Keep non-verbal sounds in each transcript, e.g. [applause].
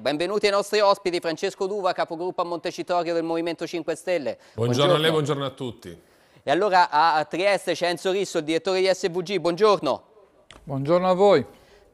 Benvenuti ai nostri ospiti, Francesco Duva, capogruppo a Montecitorio del Movimento 5 Stelle. Buongiorno, buongiorno, a lei, buongiorno a tutti. E allora a Trieste c'è Enzo Risso, il direttore di SVG, buongiorno. Buongiorno a voi.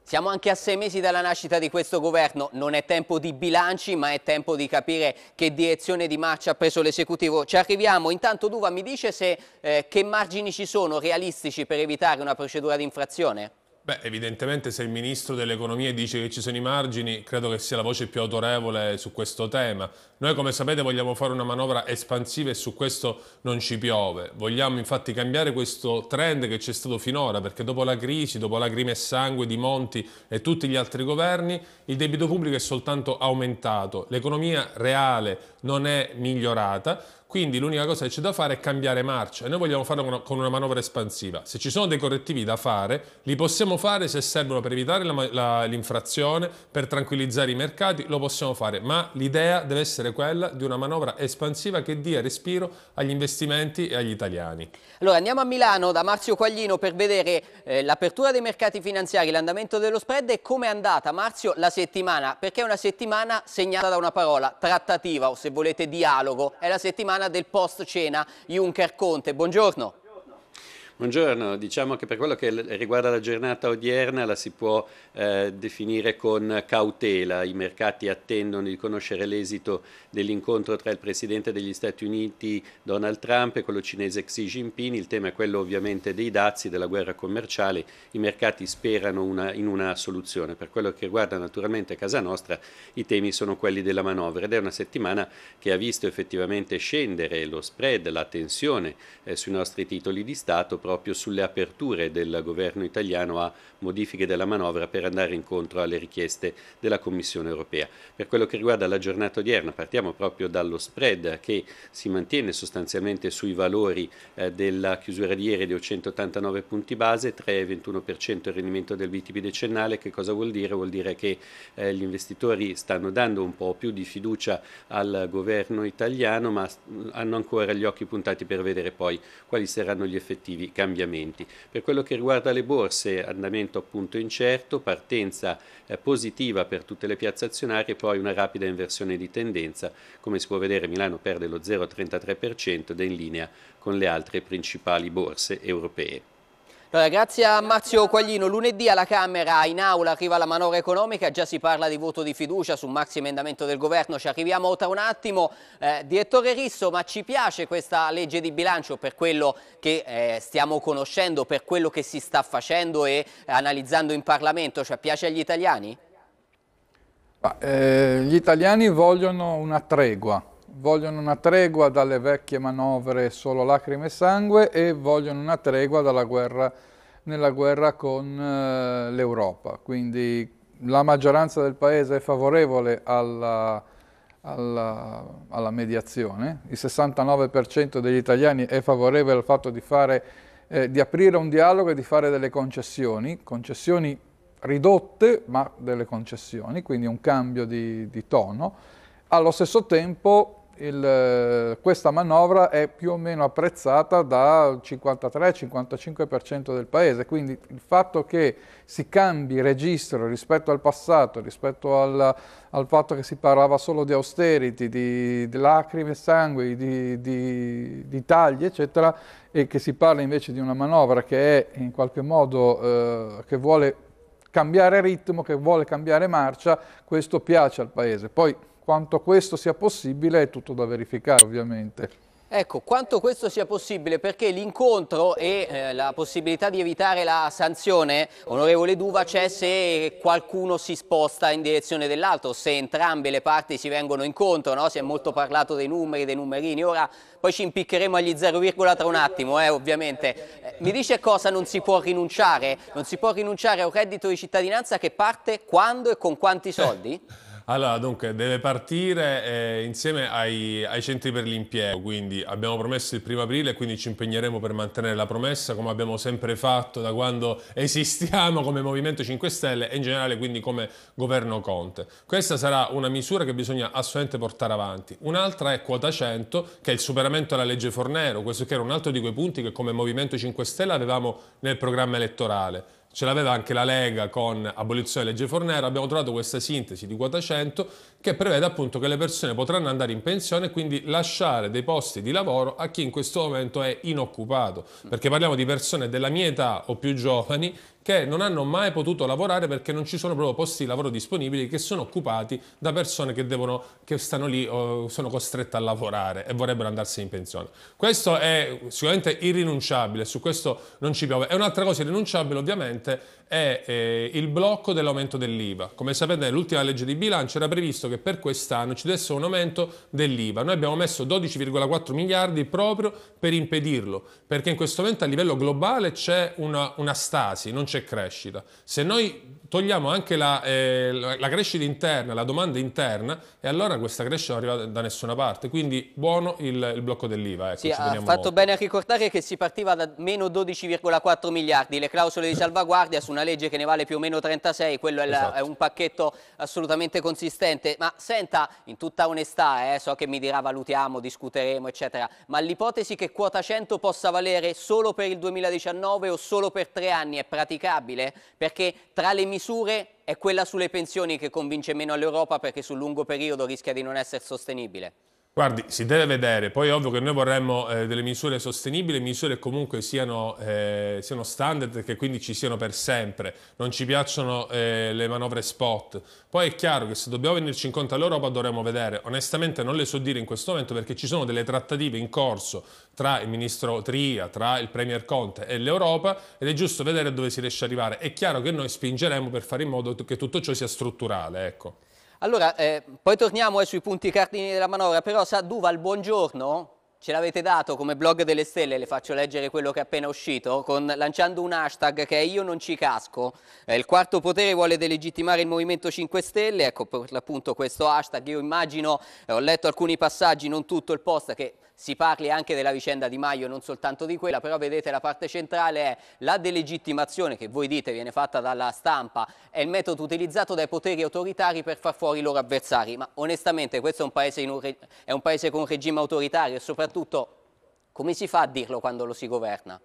Siamo anche a sei mesi dalla nascita di questo governo, non è tempo di bilanci ma è tempo di capire che direzione di marcia ha preso l'esecutivo. Ci arriviamo, intanto Duva mi dice se, eh, che margini ci sono realistici per evitare una procedura di infrazione? Beh, evidentemente se il Ministro dell'Economia dice che ci sono i margini, credo che sia la voce più autorevole su questo tema. Noi come sapete vogliamo fare una manovra espansiva e su questo non ci piove. Vogliamo infatti cambiare questo trend che c'è stato finora perché dopo la crisi, dopo lacrime e sangue di Monti e tutti gli altri governi, il debito pubblico è soltanto aumentato. L'economia reale non è migliorata, quindi l'unica cosa che c'è da fare è cambiare marcia e noi vogliamo farlo con una manovra espansiva. Se ci sono dei correttivi da fare, li possiamo fare se servono per evitare l'infrazione, per tranquillizzare i mercati, lo possiamo fare, ma l'idea deve essere quella di una manovra espansiva che dia respiro agli investimenti e agli italiani. Allora andiamo a Milano da Marzio Quaglino per vedere eh, l'apertura dei mercati finanziari, l'andamento dello spread e come è andata Marzio la settimana, perché è una settimana segnata da una parola, trattativa o se volete dialogo, è la settimana del post cena Juncker Conte. Buongiorno. Buongiorno, diciamo che per quello che riguarda la giornata odierna la si può eh, definire con cautela, i mercati attendono di conoscere l'esito dell'incontro tra il Presidente degli Stati Uniti Donald Trump e quello cinese Xi Jinping, il tema è quello ovviamente dei dazi, della guerra commerciale, i mercati sperano una, in una soluzione, per quello che riguarda naturalmente casa nostra i temi sono quelli della manovra ed è una settimana che ha visto effettivamente scendere lo spread, la tensione eh, sui nostri titoli di Stato proprio sulle aperture del governo italiano a modifiche della manovra per andare incontro alle richieste della Commissione europea. Per quello che riguarda la giornata odierna partiamo proprio dallo spread che si mantiene sostanzialmente sui valori eh, della chiusura di ieri di 189 punti base, 3,21% il rendimento del BTP decennale, che cosa vuol dire? Vuol dire che eh, gli investitori stanno dando un po' più di fiducia al governo italiano ma mm, hanno ancora gli occhi puntati per vedere poi quali saranno gli effettivi cambiamenti. Per quello che riguarda le borse, andamento appunto incerto, partenza eh, positiva per tutte le piazze azionarie, poi una rapida inversione di tendenza, come si può vedere Milano perde lo 0,33% ed è in linea con le altre principali borse europee. Allora, grazie a Marzio Quaglino. Lunedì alla Camera in aula arriva la manovra economica, già si parla di voto di fiducia sul maxi emendamento del governo, ci arriviamo tra un attimo. Eh, direttore Risso, ma ci piace questa legge di bilancio per quello che eh, stiamo conoscendo, per quello che si sta facendo e analizzando in Parlamento? Cioè, piace agli italiani? Eh, gli italiani vogliono una tregua vogliono una tregua dalle vecchie manovre solo lacrime e sangue e vogliono una tregua guerra, nella guerra con eh, l'Europa. Quindi la maggioranza del Paese è favorevole alla, alla, alla mediazione, il 69% degli italiani è favorevole al fatto di, fare, eh, di aprire un dialogo e di fare delle concessioni, concessioni ridotte ma delle concessioni, quindi un cambio di, di tono allo stesso tempo il, eh, questa manovra è più o meno apprezzata dal 53-55% del paese, quindi il fatto che si cambi registro rispetto al passato, rispetto al, al fatto che si parlava solo di austerity, di, di lacrime e sangue, di, di, di, tagli, eccetera, e che si parla invece di una manovra che è in qualche modo, eh, che vuole cambiare ritmo, che vuole cambiare marcia, questo piace al paese. Poi, quanto questo sia possibile è tutto da verificare ovviamente. Ecco, quanto questo sia possibile, perché l'incontro e eh, la possibilità di evitare la sanzione, onorevole Duva, c'è se qualcuno si sposta in direzione dell'altro, se entrambe le parti si vengono incontro, no? si è molto parlato dei numeri, dei numerini, ora poi ci impiccheremo agli 0, tra un attimo, eh, ovviamente. Eh, mi dice cosa non si può rinunciare? Non si può rinunciare a un reddito di cittadinanza che parte quando e con quanti soldi? [laughs] Allora, dunque, deve partire eh, insieme ai, ai, centri per l'impiego, quindi abbiamo promesso il primo aprile, quindi ci impegneremo per mantenere la promessa, come abbiamo sempre fatto da quando [laughs] esistiamo come Movimento 5 Stelle e in generale quindi come governo Conte. Questa sarà una misura che bisogna assolutamente portare avanti. Un'altra è quota 100, che è il superamento alla legge Fornero, questo che era un altro di quei punti che come Movimento 5 Stelle avevamo nel programma elettorale ce l'aveva anche la Lega con abolizione legge Fornero, abbiamo trovato questa sintesi di quota 100 che prevede appunto che le persone potranno andare in pensione e quindi lasciare dei posti di lavoro a chi in questo momento è inoccupato, perché parliamo di persone della mia età o più giovani che non hanno mai potuto lavorare perché non ci sono proprio posti di lavoro disponibili che sono occupati da persone che, devono, che stanno lì o sono costrette a lavorare e vorrebbero andarsene in pensione. Questo è sicuramente irrinunciabile, su questo non ci piove. E un'altra cosa irrinunciabile ovviamente è eh, il blocco dell'aumento dell'IVA. Come sapete nell'ultima legge di bilancio era previsto che per quest'anno ci desse un aumento dell'IVA. Noi abbiamo messo 12,4 miliardi proprio per impedirlo, perché in questo momento a livello globale c'è una, una stasi, non c'è crescita. Se noi togliamo anche la, eh, la, crescita interna, la domanda interna e allora questa crescita non arriva da nessuna parte, quindi buono il, il blocco dell'IVA. Ecco, sì, ha fatto molto. bene a ricordare che si partiva da meno 12,4 miliardi, le clausole di [laughs] salvaguardia su una legge che ne vale più o meno 36, quello è, esatto. la, è un pacchetto assolutamente consistente, ma senta, in tutta onestà, eh, so che mi dirà valutiamo, discuteremo, eccetera, ma l'ipotesi che quota 100 possa valere solo per il 2019 o solo per tre anni è praticabile? Perché tra le misure misure è quella sulle pensioni che convince meno all'Europa perché sul lungo periodo rischia di non essere sostenibile. Guardi, si deve vedere, poi è ovvio che noi vorremmo eh, delle misure sostenibili, misure che comunque siano, eh, siano standard e che quindi ci siano per sempre, non ci piacciono eh, le manovre spot. Poi è chiaro che se dobbiamo venirci incontro all'Europa dovremmo vedere, onestamente non le so dire in questo momento perché ci sono delle trattative in corso tra il ministro Tria, tra il Premier Conte e l'Europa ed è giusto vedere dove si riesce ad arrivare. È chiaro che noi spingeremo per fare in modo che tutto ciò sia strutturale. Ecco. Allora, eh, poi torniamo eh, sui punti cardini della manovra, però sa Duval, buongiorno, ce l'avete dato come blog delle stelle, le faccio leggere quello che è appena uscito, con, lanciando un hashtag che è io non ci casco, eh, il quarto potere vuole delegittimare il Movimento 5 Stelle, ecco per l'appunto questo hashtag, io immagino, eh, ho letto alcuni passaggi, non tutto il post, che si parli anche della vicenda Di Maio, non soltanto di quella, però vedete la parte centrale è la delegittimazione che voi dite viene fatta dalla stampa, è il metodo utilizzato dai poteri autoritari per far fuori i loro avversari, ma onestamente questo è un paese, un è un paese con un regime autoritario e soprattutto come si fa a dirlo quando lo si governa?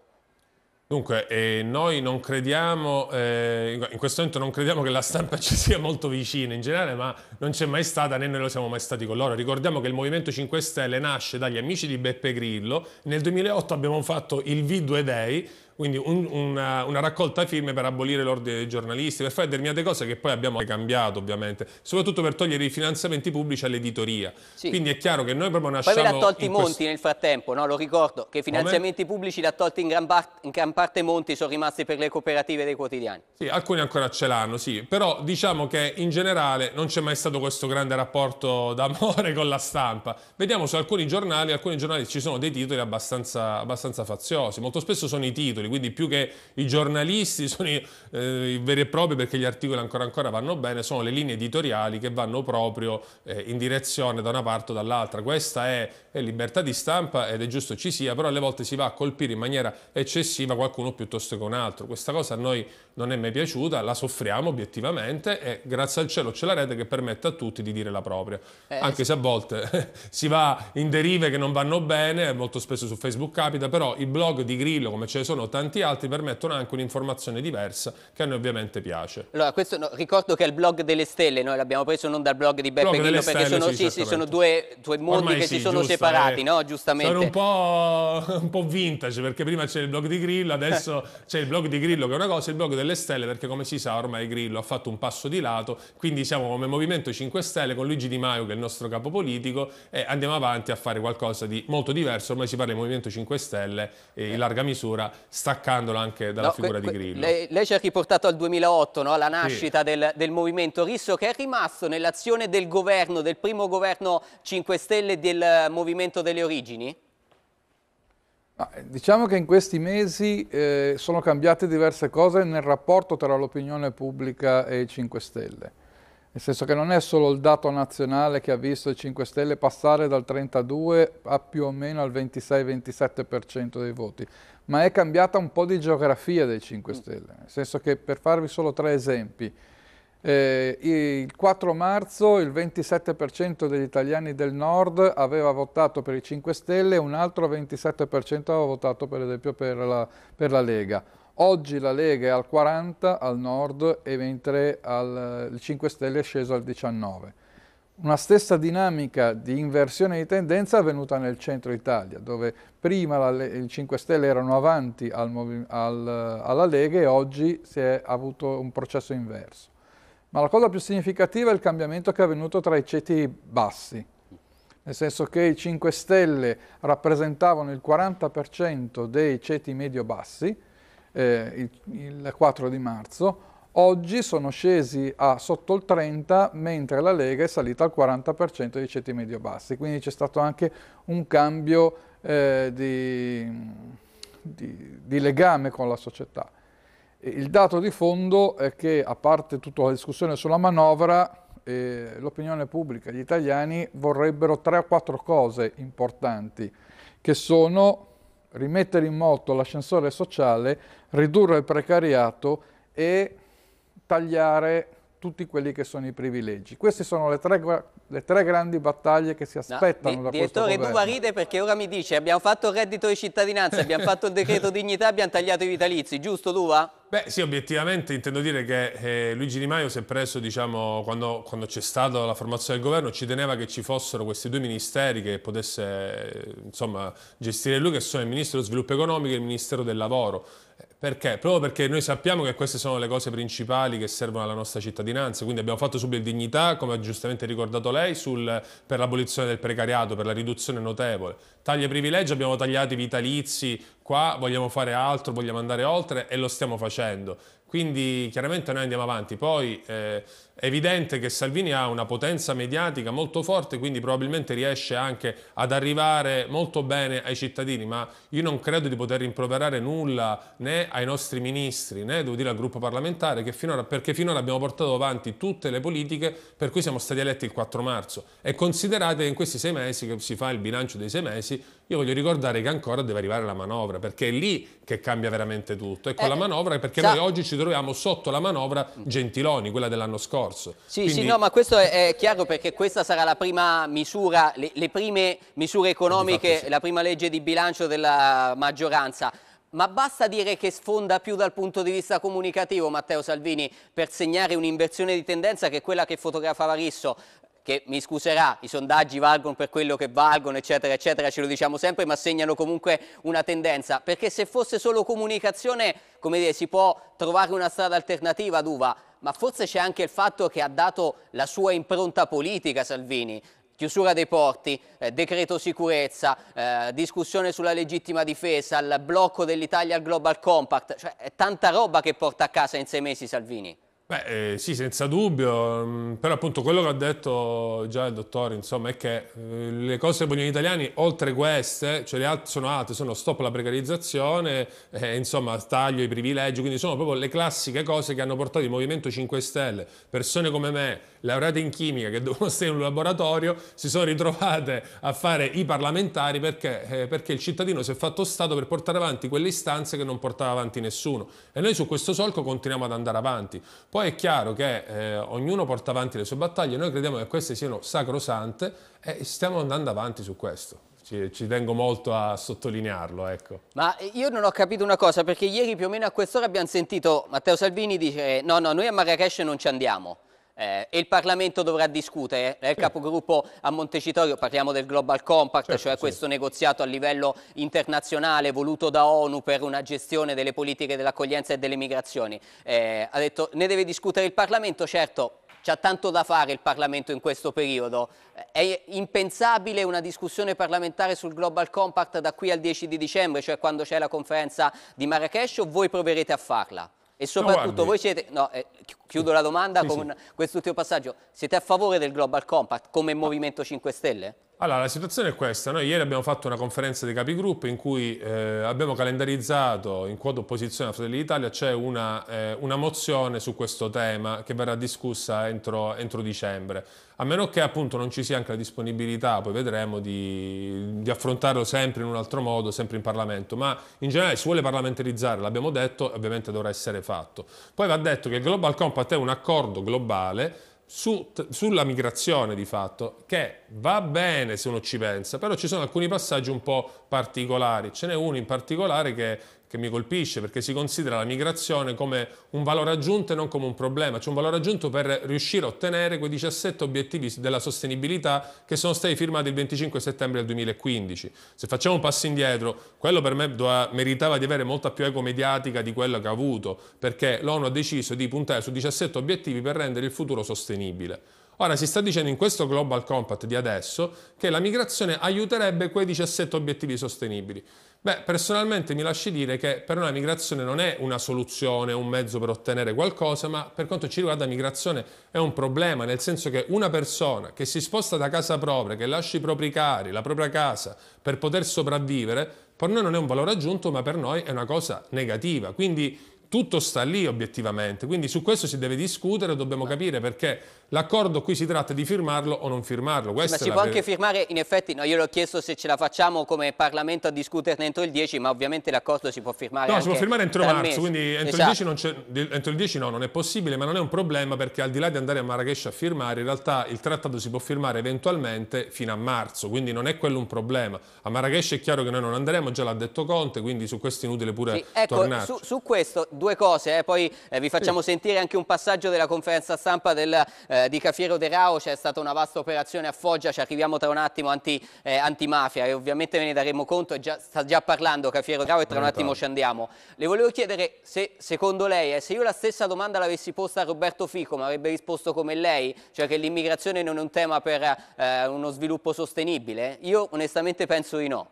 Dunque, eh, noi non crediamo, eh, in questo momento non crediamo che la stampa [laughs] ci sia molto vicina in generale, ma non c'è mai stata né noi lo siamo mai stati con loro. Ricordiamo che il Movimento 5 Stelle nasce dagli amici di Beppe Grillo, nel 2008 abbiamo fatto il V2 Day, quindi un, una, una, raccolta firme per abolire l'ordine dei giornalisti, per fare determinate cose che poi abbiamo cambiato ovviamente, soprattutto per togliere i finanziamenti pubblici all'editoria. Sì. Quindi è chiaro che noi proprio nasciamo... Poi ve l'ha tolti Monti questo... nel frattempo, no? lo ricordo, che i finanziamenti Come? pubblici l'ha tolti in gran, in gran, parte Monti, sono rimasti per le cooperative dei quotidiani. Sì, alcuni ancora ce l'hanno, sì, però diciamo che in generale non c'è mai stato questo grande rapporto [laughs] d'amore con la stampa. Vediamo su alcuni giornali, alcuni giornali ci sono dei titoli abbastanza, abbastanza faziosi, molto spesso sono i titoli quindi più che i giornalisti [laughs] sono i, eh, i veri e propri perché gli articoli ancora ancora vanno bene, sono le linee editoriali che vanno proprio eh, in direzione da una parte o dall'altra. Questa è, è, libertà di stampa ed è giusto ci sia, però alle volte si va a colpire in maniera eccessiva qualcuno piuttosto che un altro. Questa cosa a noi non è mai piaciuta, la soffriamo obiettivamente e grazie al cielo c'è la rete che permette a tutti di dire la propria, eh, anche se a volte [laughs] si va in derive che non vanno bene, molto spesso su Facebook capita, però i blog di Grillo come ce ne sono tanti tanti altri permettono anche un'informazione diversa che a noi ovviamente piace. Allora, questo, no, ricordo che è il blog delle stelle, noi l'abbiamo preso non dal blog di Beppe blog Grillo perché stelle, sono, sì, sì, sono, due, due mondi Ormai che sì, si sono giusta, separati, eh, no? giustamente. Sono un po', [laughs] un po', vintage perché prima c'era il blog di Grillo, adesso [laughs] c'è il blog di Grillo che è una cosa, il blog delle stelle perché come si sa ormai Grillo ha fatto un passo di lato, quindi siamo come Movimento 5 Stelle con Luigi Di Maio che è il nostro capo politico e andiamo avanti a fare qualcosa di molto diverso, ormai si parla di Movimento 5 Stelle e in larga misura sta staccandola anche dalla no, figura di Grillo. Lei, lei, ci ha riportato al 2008, no? alla nascita sì. del, del, movimento Risso, che è rimasto nell'azione del governo, del primo governo 5 Stelle del Movimento delle Origini? Eh, diciamo che in questi mesi eh, sono cambiate diverse cose nel rapporto tra l'opinione pubblica e i 5 Stelle. Nel senso che non è solo il dato nazionale che ha visto i 5 Stelle passare dal 32 a più o meno al 26-27% dei voti, ma è cambiata un po' di geografia dei 5 mm. Stelle. Nel senso che, per farvi solo tre esempi, eh, il 4 marzo il 27% degli italiani del nord aveva votato per i 5 Stelle e un altro 27% aveva votato per esempio per la, per la Lega. Oggi la Lega è al 40 al nord e mentre al, il 5 Stelle è sceso al 19. Una stessa dinamica di inversione di tendenza è avvenuta nel centro Italia, dove prima la, il 5 Stelle erano avanti al, al, alla Lega e oggi si è avuto un processo inverso. Ma la cosa più significativa è il cambiamento che è avvenuto tra i ceti bassi, nel senso che i 5 Stelle rappresentavano il 40% dei ceti medio-bassi, eh, il, il 4 di marzo, oggi sono scesi a sotto il 30 mentre la Lega è salita al 40% dei ceti medio-bassi, quindi c'è stato anche un cambio eh, di, di, di, legame con la società. Il dato di fondo è che, a parte tutta la discussione sulla manovra, eh, l'opinione pubblica, gli italiani vorrebbero tre o quattro cose importanti, che sono rimettere in moto l'ascensore sociale, ridurre il precariato e tagliare tutti quelli che sono i privilegi. Queste sono le tre, le tre grandi battaglie che si aspettano no, di, da questo governo. Direttore, tu ride perché ora mi dice abbiamo fatto il reddito di cittadinanza, abbiamo fatto il decreto [laughs] dignità, abbiamo tagliato i vitalizi, giusto Duva? Beh sì, obiettivamente intendo dire che eh, Luigi Di Maio si è preso, diciamo, quando, quando c'è stata la formazione del governo, ci teneva che ci fossero questi due ministeri che potesse insomma, gestire lui, che sono il Ministero dello Sviluppo Economico e il Ministero del Lavoro perché? Proprio perché noi sappiamo che queste sono le cose principali che servono alla nostra cittadinanza, quindi abbiamo fatto subito il dignità, come ha giustamente ricordato lei, sul, per l'abolizione del precariato, per la riduzione notevole. Taglia privilegi, abbiamo tagliato i vitalizi, qua vogliamo fare altro, vogliamo andare oltre e lo stiamo facendo. Quindi chiaramente noi andiamo avanti, poi... Eh, è evidente che Salvini ha una potenza mediatica molto forte, quindi probabilmente riesce anche ad arrivare molto bene ai cittadini, ma io non credo di poter rimproverare nulla né ai nostri ministri né, devo dire, al gruppo parlamentare, finora, perché finora abbiamo portato avanti tutte le politiche per cui siamo stati eletti il 4 marzo. E considerate che in questi sei mesi, che si fa il bilancio dei sei mesi, io voglio ricordare che ancora deve arrivare la manovra, perché è lì che cambia veramente tutto. E con eh, la manovra, perché sa. noi oggi ci troviamo sotto la manovra Gentiloni, quella dell'anno scorso scorso. Sì, Quindi... sì, no, ma questo è, chiaro perché questa sarà la prima misura, le, le prime misure economiche, sì. la prima legge di bilancio della maggioranza. Ma basta dire che sfonda più dal punto di vista comunicativo Matteo Salvini per segnare un'inversione di tendenza che quella che fotografava Risso che mi scuserà, i sondaggi valgono per quello che valgono, eccetera, eccetera, ce lo diciamo sempre, ma segnano comunque una tendenza, perché se fosse solo comunicazione, come dire, si può trovare una strada alternativa ad Uva, ma forse c'è anche il fatto che ha dato la sua impronta politica Salvini chiusura dei porti, eh, decreto sicurezza, eh, discussione sulla legittima difesa, il blocco dell'Italia al Global Compact, cioè è tanta roba che porta a casa in sei mesi Salvini. Beh, eh, sì, senza dubbio, mm, però appunto quello che ha detto già il dottore, insomma, è che eh, le cose che vogliono gli italiani, oltre queste, cioè le altre sono altre, sono stop alla precarizzazione, eh, insomma, taglio i privilegi, quindi sono proprio le classiche cose che hanno portato il Movimento 5 Stelle, persone come me, laureate in chimica, che [laughs] devono stare in un laboratorio, si sono ritrovate a fare i parlamentari perché, eh, perché il cittadino si è fatto Stato per portare avanti quelle istanze che non portava avanti nessuno. E noi su questo solco continuiamo ad andare avanti. Poi poi è chiaro che eh, ognuno porta avanti le sue battaglie, noi crediamo che queste siano sacrosante e stiamo andando avanti su questo. Ci, ci, tengo molto a sottolinearlo. Ecco. Ma io non ho capito una cosa, perché ieri più o meno a quest'ora abbiamo sentito Matteo Salvini dire no, no, noi a Marrakesh non ci andiamo eh, e il Parlamento dovrà discutere, è eh, il sì. capogruppo a Montecitorio, parliamo del Global Compact, certo, cioè questo negoziato a livello internazionale voluto da ONU per una gestione delle politiche dell'accoglienza e delle migrazioni. Eh, ha detto ne deve discutere il Parlamento, certo c'ha tanto da fare il Parlamento in questo periodo. È impensabile una discussione parlamentare sul Global Compact da qui al 10 di dicembre, cioè quando c'è la conferenza di Marrakesh, o voi proverete a farla? E soprattutto no, voi siete, no, eh, chiudo la domanda sì, con sì. quest'ultimo passaggio, siete a favore del Global Compact come Movimento 5 Stelle? Allora, la situazione è questa. Noi ieri abbiamo fatto una conferenza dei capigruppo in cui eh, abbiamo calendarizzato in quota opposizione a Fratelli d'Italia c'è una, eh, una, mozione su questo tema che verrà discussa entro, entro, dicembre. A meno che appunto non ci sia anche la disponibilità, poi vedremo, di, di affrontarlo sempre in un altro modo, sempre in Parlamento. Ma in generale si vuole parlamentarizzare, l'abbiamo detto, ovviamente dovrà essere fatto. Poi va detto che il Global Compact è un accordo globale su, sulla migrazione di fatto, che va bene se uno ci pensa, però ci sono alcuni passaggi un po' particolari. Ce n'è uno in particolare che che mi colpisce perché si considera la migrazione come un valore aggiunto e non come un problema, c'è cioè un valore aggiunto per riuscire a ottenere quei 17 obiettivi della sostenibilità che sono stati firmati il 25 settembre del 2015. Se facciamo un passo indietro, quello per me doveva, meritava di avere molta più eco mediatica di quello che ha avuto, perché l'ONU ha deciso di puntare su 17 obiettivi per rendere il futuro sostenibile. Ora si sta dicendo in questo Global Compact di adesso che la migrazione aiuterebbe quei 17 obiettivi sostenibili. Beh, personalmente mi lasci dire che per noi la migrazione non è una soluzione, un mezzo per ottenere qualcosa, ma per quanto ci riguarda la migrazione è un problema, nel senso che una persona che si sposta da casa propria, che lascia i propri cari, la propria casa, per poter sopravvivere, per noi non è un valore aggiunto, ma per noi è una cosa negativa. Quindi tutto sta lì obiettivamente, quindi su questo si deve discutere, dobbiamo capire perché L'accordo qui si tratta di firmarlo o non firmarlo. Questa ma si può anche firmare, in effetti, no, io l'ho chiesto se ce la facciamo come Parlamento a discuterne entro il 10, ma ovviamente l'accordo si può firmare No, si può firmare entro marzo, mese. quindi entro, esatto. il entro, il 10 no, non è possibile, ma non è un problema perché al di là di andare a Marrakesh a firmare, in realtà il trattato si può firmare eventualmente fino a marzo, quindi non è quello un problema. A Marrakesh è chiaro che noi non andremo, già l'ha detto Conte, quindi su questo è inutile pure sì, ecco, su, su, questo due cose, eh, poi eh, vi facciamo sì. sentire anche un passaggio della conferenza stampa del... Eh, eh, di Cafiero De Rao, c'è stata una vasta operazione a Foggia, ci arriviamo tra un attimo anti, eh, antimafia e ovviamente ve ne daremo conto, già, sta già parlando Cafiero De Rao e tra un attimo ci andiamo. Le volevo chiedere se secondo lei, eh, se io la stessa domanda l'avessi posta a Roberto Fico, ma avrebbe risposto come lei, cioè che l'immigrazione non è un tema per eh, uno sviluppo sostenibile? Io onestamente penso di no.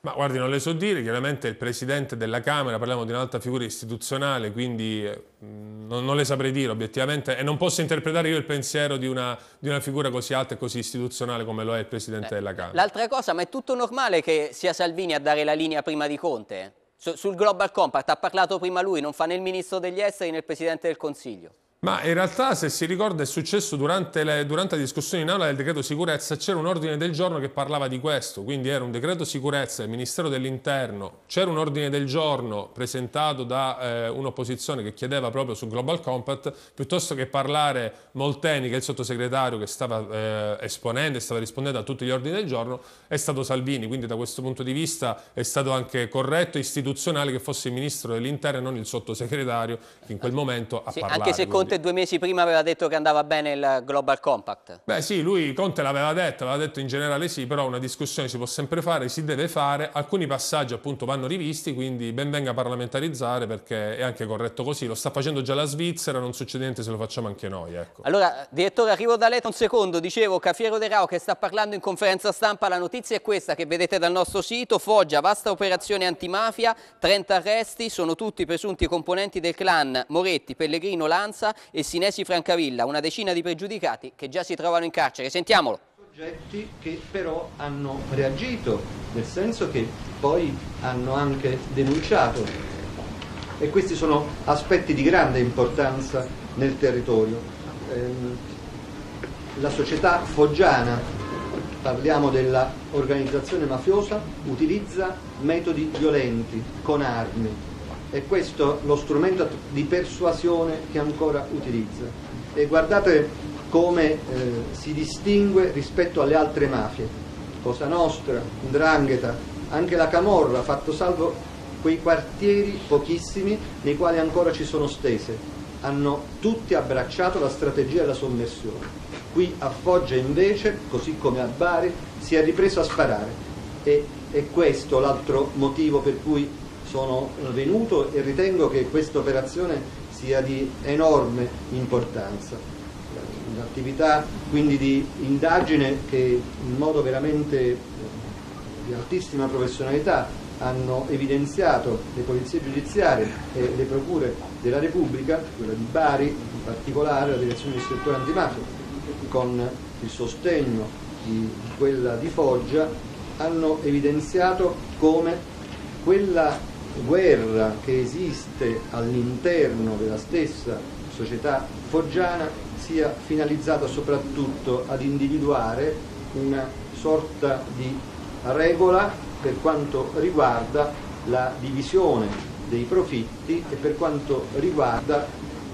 Ma guardi, non le so dire, chiaramente il Presidente della Camera, parliamo di un'alta figura istituzionale, quindi eh, non, non, le saprei dire obiettivamente e non posso interpretare io il pensiero di una, di una figura così alta e così istituzionale come lo è il Presidente eh, della Camera. L'altra cosa, ma è tutto normale che sia Salvini a dare la linea prima di Conte? Su, sul Global Compact ha parlato prima lui, non fa né il Ministro degli Esteri né il Presidente del Consiglio. Ma in realtà, se si ricorda, è successo durante, le, durante, la discussione in aula del decreto sicurezza, c'era un ordine del giorno che parlava di questo, quindi era un decreto sicurezza del Ministero dell'Interno, c'era un ordine del giorno presentato da eh, un'opposizione che chiedeva proprio sul Global Compact, piuttosto che parlare Molteni, che è il sottosegretario che stava eh, esponendo e stava rispondendo a tutti gli ordini del giorno, è stato Salvini, quindi da questo punto di vista è stato anche corretto e istituzionale che fosse il Ministro dell'Interno e non il sottosegretario che in quel momento ha sì, parlato. Conte due mesi prima aveva detto che andava bene il Global Compact. Beh sì, lui Conte l'aveva detto, l'aveva detto in generale sì, però una discussione si può sempre fare, si deve fare, alcuni passaggi appunto vanno rivisti, quindi ben venga a parlamentarizzare perché è anche corretto così, lo sta facendo già la Svizzera, non succede niente se lo facciamo anche noi. Ecco. Allora, direttore, arrivo da Leta un secondo, dicevo Cafiero De Rao che sta parlando in conferenza stampa, la notizia è questa che vedete dal nostro sito, Foggia, vasta operazione antimafia, 30 arresti, sono tutti presunti componenti del clan Moretti, Pellegrino, Lanza e Sinesi Francavilla, una decina di pregiudicati che già si trovano in carcere. Sentiamolo soggetti che però hanno reagito, nel senso che poi hanno anche denunciato. E questi sono aspetti di grande importanza nel territorio. Ehm, la società foggiana, parliamo dell'organizzazione mafiosa, utilizza metodi violenti con armi, è questo lo strumento di persuasione che ancora utilizza. E guardate come eh, si distingue rispetto alle altre mafie, Cosa Nostra, Ndrangheta, anche la Camorra, fatto salvo quei quartieri pochissimi nei quali ancora ci sono stese, hanno tutti abbracciato la strategia della sommersione. Qui a Foggia invece, così come a Bari, si è ripreso a sparare e è questo l'altro motivo per cui sono venuto e ritengo che questa operazione sia di enorme importanza. Un'attività quindi di indagine che in modo veramente eh, di altissima professionalità hanno evidenziato le polizie giudiziarie e le procure della Repubblica, quella di Bari in particolare, la direzione di settore antimafia, con il sostegno di quella di Foggia, hanno evidenziato come quella guerra che esiste all'interno della stessa società foggiana sia finalizzata soprattutto ad individuare una sorta di regola per quanto riguarda la divisione dei profitti e per quanto riguarda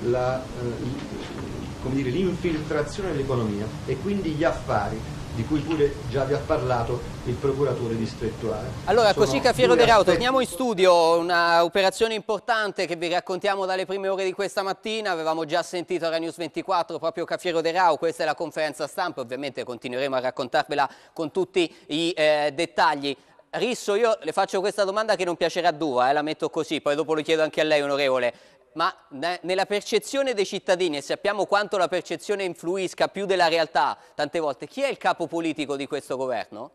la, eh, l'infiltrazione dell'economia e quindi gli affari di cui pure già vi ha parlato il procuratore distrettuale. Allora, Sono così Caffiero De Rao, torniamo in studio, un'operazione importante che vi raccontiamo dalle prime ore di questa mattina, avevamo già sentito a News 24 proprio Caffiero De Rao, questa è la conferenza stampa, ovviamente continueremo a raccontarvela con tutti i eh, dettagli. Risso, io le faccio questa domanda che non piacerà a Duva, eh, la metto così, poi dopo lo chiedo anche a lei, onorevole ma nella percezione dei cittadini, e sappiamo quanto la percezione influisca più della realtà tante volte, chi è il capo politico di questo governo?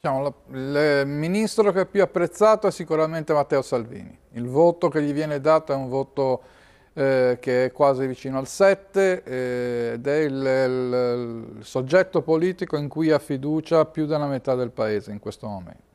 Diciamo, il ministro che è più apprezzato è sicuramente Matteo Salvini. Il voto che gli viene dato è un voto eh, che è quasi vicino al 7 eh, ed è il, il, il soggetto politico in cui ha fiducia più della metà del paese in questo momento.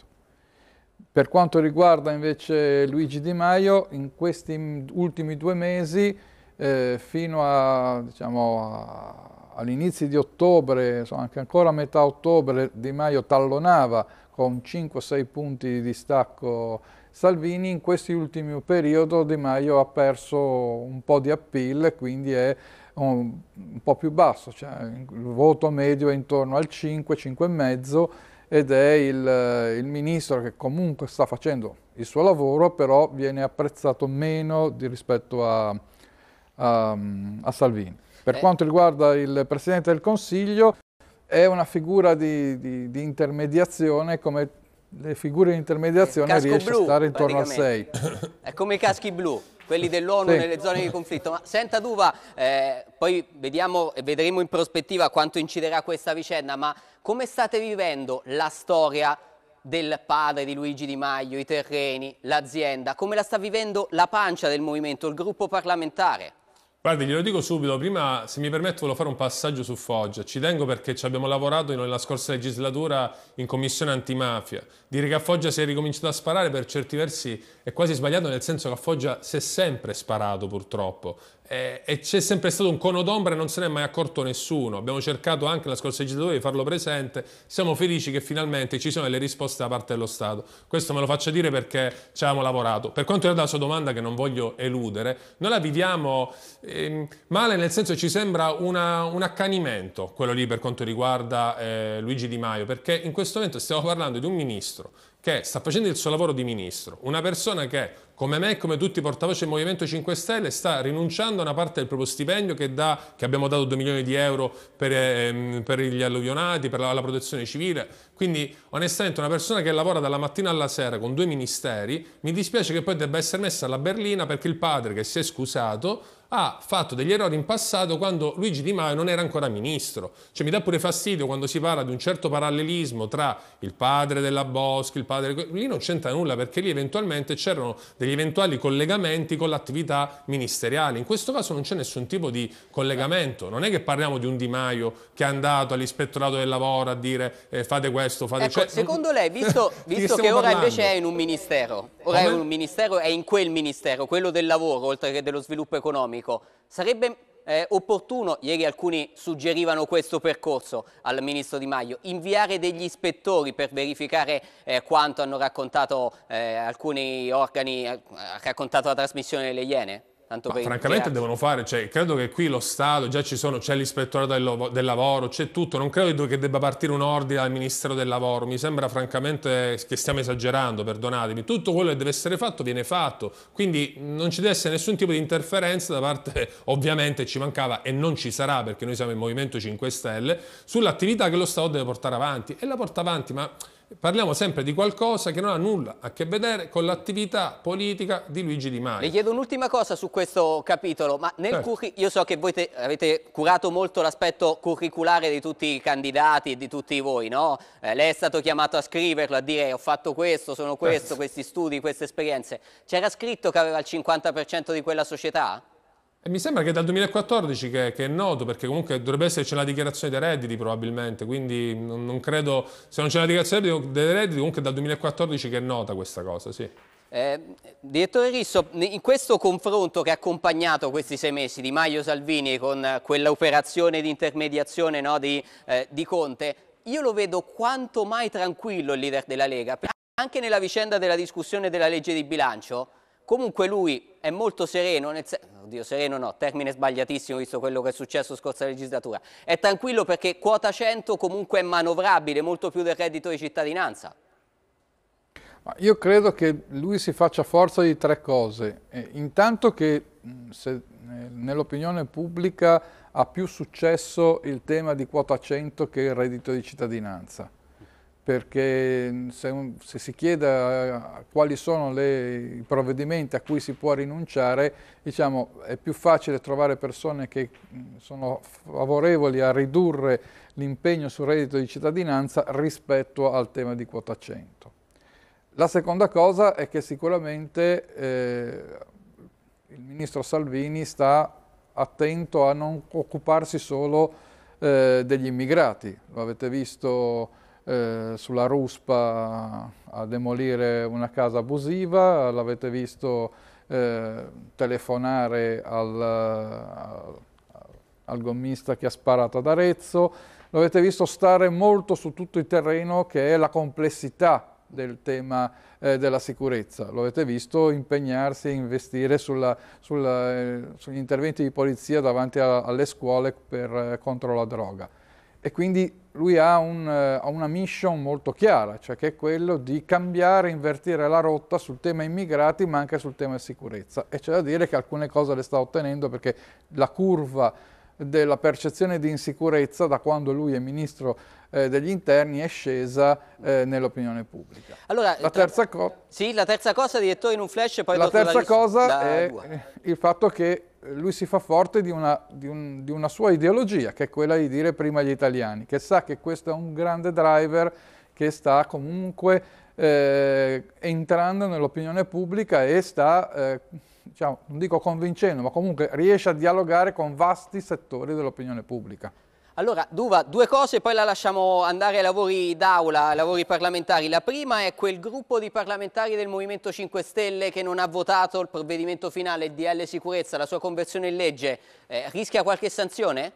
Per quanto riguarda invece Luigi Di Maio, in questi ultimi due mesi, eh, fino diciamo, all'inizio di ottobre, insomma, anche ancora a metà ottobre, Di Maio tallonava con 5-6 punti di distacco Salvini, in questi ultimi periodi Di Maio ha perso un po' di appeal, quindi è un, un po' più basso, cioè, il voto medio è intorno al 5, 5,5 ed è il, eh, il, ministro che comunque sta facendo il suo lavoro, però viene apprezzato meno rispetto a, a, a Salvini. Per eh. quanto riguarda il Presidente del Consiglio, è una figura di, di, di intermediazione come le figure di intermediazione riesce blu, a stare intorno a 6. È come i caschi blu, quelli dell'ONU sì. nelle zone di conflitto. Ma senta Duva, eh, poi vediamo, vedremo in prospettiva quanto inciderà questa vicenda, ma come state vivendo la storia del padre di Luigi Di Maio, i terreni, l'azienda? Come la sta vivendo la pancia del movimento, il gruppo parlamentare? Guardi, glielo dico subito, prima se mi permette volevo fare un passaggio su Foggia, ci tengo perché ci abbiamo lavorato nella scorsa legislatura in commissione antimafia, dire che a Foggia si è ricominciato a sparare per certi versi è quasi sbagliato nel senso che a Foggia si è sempre sparato purtroppo, eh, e c'è sempre stato un cono d'ombra e non se ne è mai accorto nessuno. Abbiamo cercato anche la scorsa legislatura di farlo presente. Siamo felici che finalmente ci siano le risposte da parte dello Stato. Questo me lo faccio dire perché ci abbiamo lavorato. Per quanto riguarda la sua domanda, che non voglio eludere, noi la viviamo eh, male, nel senso che ci sembra una, un accanimento quello lì per quanto riguarda eh, Luigi Di Maio, perché in questo momento stiamo parlando di un ministro che sta facendo il suo lavoro di ministro, una persona che, come me e come tutti i portavoce del Movimento 5 Stelle, sta rinunciando a una parte del proprio stipendio che, da, che abbiamo dato 2 milioni di euro per, ehm, per gli alluvionati, per la, la, protezione civile. Quindi, onestamente, una persona che lavora dalla mattina alla sera con due ministeri, mi dispiace che poi debba essere messa alla berlina perché il padre, che si è scusato, ha fatto degli errori in passato quando Luigi Di Maio non era ancora ministro. Cioè mi dà pure fastidio quando si parla di un certo parallelismo tra il padre della Bosch, il padre... Lì non c'entra nulla perché lì eventualmente c'erano degli eventuali collegamenti con l'attività ministeriale. In questo caso non c'è nessun tipo di collegamento. Non è che parliamo di un Di Maio che è andato all'ispettorato del lavoro a dire eh, fate questo, fate ecco, cioè, Secondo lei, visto, [laughs] visto che, che ora invece è in un ministero, ora Come? è in un ministero, è in quel ministero, quello del lavoro oltre che dello sviluppo economico, economico. Sarebbe eh, opportuno, ieri alcuni suggerivano questo percorso al Ministro Di Maio, inviare degli ispettori per verificare eh, quanto hanno raccontato eh, alcuni organi, eh, ha raccontato la trasmissione delle Iene? Tanto Ma francamente devono fare, cioè, credo che qui lo Stato, già ci sono, c'è l'ispettorato del, del, lavoro, c'è tutto, non credo che debba partire un ordine al Ministero del Lavoro, mi sembra francamente che stiamo esagerando, perdonatemi, tutto quello che deve essere fatto viene fatto, quindi non ci deve essere nessun tipo di interferenza da parte, [laughs] ovviamente ci mancava e non ci sarà perché noi siamo il Movimento 5 Stelle, sull'attività che lo Stato deve portare avanti e la porta avanti, ma Parliamo sempre di qualcosa che non ha nulla a che vedere con l'attività politica di Luigi Di Maio. Le chiedo un'ultima cosa su questo capitolo, ma nel certo. curri- io so che voi avete curato molto l'aspetto curriculare di tutti i candidati e di tutti voi, no? Eh, lei è stato chiamato a scriverlo, a dire ho fatto questo, sono questo, certo. questi studi, queste esperienze. C'era scritto che aveva il 50% di quella società? mi sembra che dal 2014 che, che, è noto, perché comunque dovrebbe esserci una dichiarazione dei redditi probabilmente, quindi non, non credo, se non c'è una dichiarazione dei redditi, comunque dal 2014 che è nota questa cosa, sì. Eh, direttore Risso, in questo confronto che ha accompagnato questi sei mesi di Maio Salvini con quell'operazione di intermediazione no, di, eh, di Conte, io lo vedo quanto mai tranquillo il leader della Lega, anche nella vicenda della discussione della legge di bilancio, comunque lui è molto sereno, nel se... oddio sereno no, termine sbagliatissimo visto quello che è successo scorsa legislatura, è tranquillo perché quota 100 comunque è manovrabile, molto più del reddito di cittadinanza. Io credo che lui si faccia forza di tre cose. Eh, intanto che eh, nell'opinione pubblica ha più successo il tema di quota 100 che il reddito di cittadinanza perché mm, se, se si chiede quali sono le, i provvedimenti a cui si può rinunciare, diciamo, è più facile trovare persone che mm, sono favorevoli a ridurre l'impegno sul reddito di cittadinanza rispetto al tema di quota 100. La seconda cosa è che sicuramente eh, il ministro Salvini sta attento a non occuparsi solo eh, degli immigrati, lo avete visto eh, sulla ruspa a demolire una casa abusiva, l'avete visto eh, telefonare al, eh, al, gommista che ha sparato ad Arezzo, l'avete visto stare molto su tutto il terreno che è la complessità del tema eh, della sicurezza. l'avete visto impegnarsi e investire sulla, sulla, eh, sugli interventi di polizia davanti a, alle scuole per, eh, contro la droga e quindi lui ha, un, eh, ha, una mission molto chiara, cioè che è quello di cambiare, invertire la rotta sul tema immigrati ma anche sul tema sicurezza. E c'è da dire che alcune cose le sta ottenendo perché la curva della percezione di insicurezza da quando lui è ministro eh, degli interni è scesa eh, nell'opinione pubblica. Allora, la, terza sì, la terza cosa, direttore, in un flash poi La terza la cosa la è due. il fatto che lui si fa forte di una, di, un, di una sua ideologia, che è quella di dire prima agli italiani, che sa che questo è un grande driver che sta comunque eh, entrando nell'opinione pubblica e sta eh, diciamo, non dico convincendo, ma comunque riesce a dialogare con vasti settori dell'opinione pubblica. Allora, Duva, due cose, poi la lasciamo andare ai lavori d'aula, ai lavori parlamentari. La prima è quel gruppo di parlamentari del Movimento 5 Stelle che non ha votato il provvedimento finale, il DL Sicurezza, la sua conversione in legge. Eh, rischia qualche sanzione?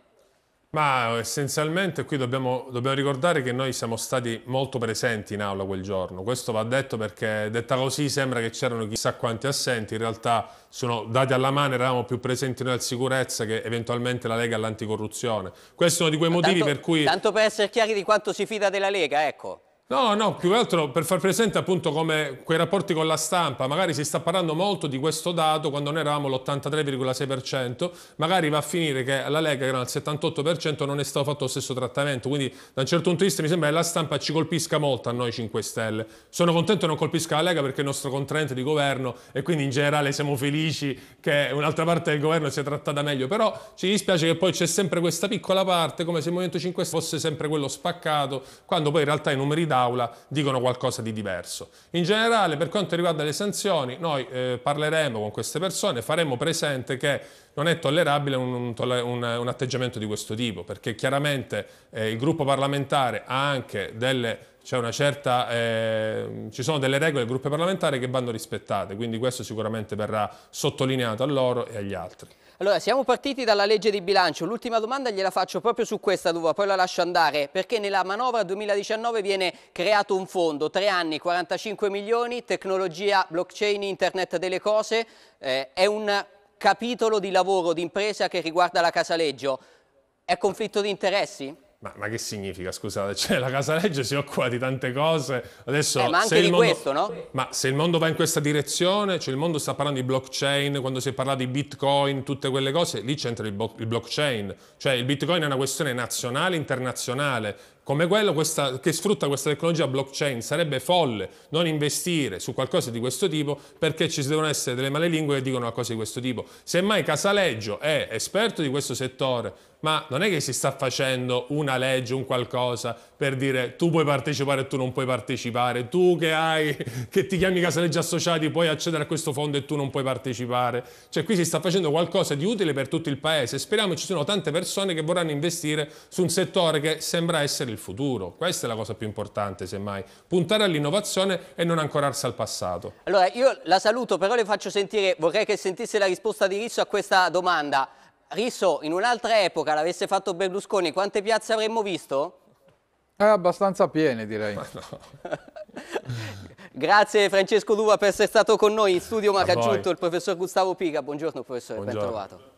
Ma essenzialmente qui dobbiamo, dobbiamo, ricordare che noi siamo stati molto presenti in aula quel giorno, questo va detto perché detta così sembra che c'erano chissà quanti assenti, in realtà sono dati alla mano, eravamo più presenti noi al sicurezza che eventualmente la Lega all'anticorruzione. Questo è uno di quei motivi tanto, per cui... Tanto per essere chiari di quanto si fida della Lega, ecco. No, no, più che altro per far presente appunto come quei rapporti con la stampa, magari si sta parlando molto di questo dato quando noi eravamo l'83,6%, magari va a finire che la Lega era al 78% non è stato fatto lo stesso trattamento, quindi da un certo punto di vista mi sembra che la stampa ci colpisca molto a noi 5 Stelle. Sono contento che non colpisca la Lega perché è il nostro contraente di governo e quindi in generale siamo felici che un'altra parte del governo sia trattata meglio, però ci dispiace che poi c'è sempre questa piccola parte come se il Movimento 5 Stelle fosse sempre quello spaccato, quando poi in realtà i numeri dati dell'Aula dicono qualcosa di diverso. In generale, per quanto riguarda le sanzioni, noi eh, parleremo con queste persone, faremo presente che non è tollerabile un, un, un atteggiamento di questo tipo, perché chiaramente eh, il gruppo parlamentare ha anche delle Certa, eh, ci sono delle regole del gruppo parlamentare che vanno rispettate, quindi questo sicuramente verrà sottolineato a loro e agli altri. Allora, siamo partiti dalla legge di bilancio. L'ultima domanda gliela faccio proprio su questa, Duva, poi la lascio andare. Perché nella manovra 2019 viene creato un fondo, tre anni, 45 milioni, tecnologia, blockchain, internet delle cose. Eh, è un capitolo di lavoro, di impresa che riguarda la Casaleggio. È conflitto di interessi? Ma, ma, che significa? Scusate, [laughs] cioè, la legge si occupa di tante cose. Adesso, eh, ma anche di mondo, questo, no? Ma se il mondo va in questa direzione, cioè il mondo sta parlando di blockchain, quando si è parlato di bitcoin, tutte quelle cose, lì c'entra il, il blockchain. Cioè il bitcoin è una questione nazionale, internazionale come quello questa, che sfrutta questa tecnologia blockchain. Sarebbe folle non investire su qualcosa di questo tipo perché ci devono essere delle malelingue che dicono una cosa di questo tipo. Semmai Casaleggio è esperto di questo settore, ma non è che si sta facendo una legge, un qualcosa per dire tu puoi partecipare e tu non puoi partecipare, tu che, hai, che ti chiami Casaleggi Associati puoi accedere a questo fondo e tu non puoi partecipare. Cioè qui si sta facendo qualcosa di utile per tutto il paese. Speriamo ci siano tante persone che vorranno investire su un settore che sembra essere il futuro. Questa è la cosa più importante, semmai, puntare all'innovazione e non ancorarsi al passato. Allora, io la saluto, però le faccio sentire, vorrei che sentisse la risposta di Risso a questa domanda. Risso, in un'altra epoca l'avesse fatto Berlusconi, quante piazze avremmo visto? È abbastanza piene direi. No. [laughs] Grazie Francesco Luva per essere stato con noi in studio, ma ha raggiunto il professor Gustavo Piga. Buongiorno professore, Buongiorno. ben trovato.